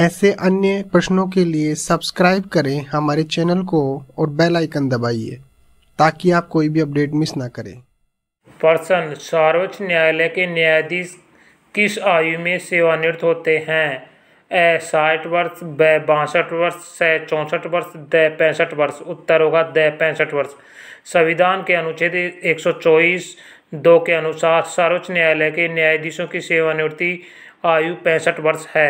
ऐसे अन्य प्रश्नों के लिए सब्सक्राइब करें हमारे चैनल को और बेल आइकन दबाइए ताकि आप कोई भी अपडेट मिस ना करें पर्सन सर्वोच्च न्यायालय के न्यायाधीश किस आयु में सेवानिवृत्त होते हैं ए साठ वर्ष ब बासठ वर्ष स चौंसठ वर्ष द पैंसठ वर्ष उत्तर होगा द पैंसठ वर्ष संविधान के अनुच्छेद एक सौ चौबीस दो के अनुसार सर्वोच्च न्यायालय के न्यायाधीशों की सेवानिवृत्ति आयु पैंसठ वर्ष है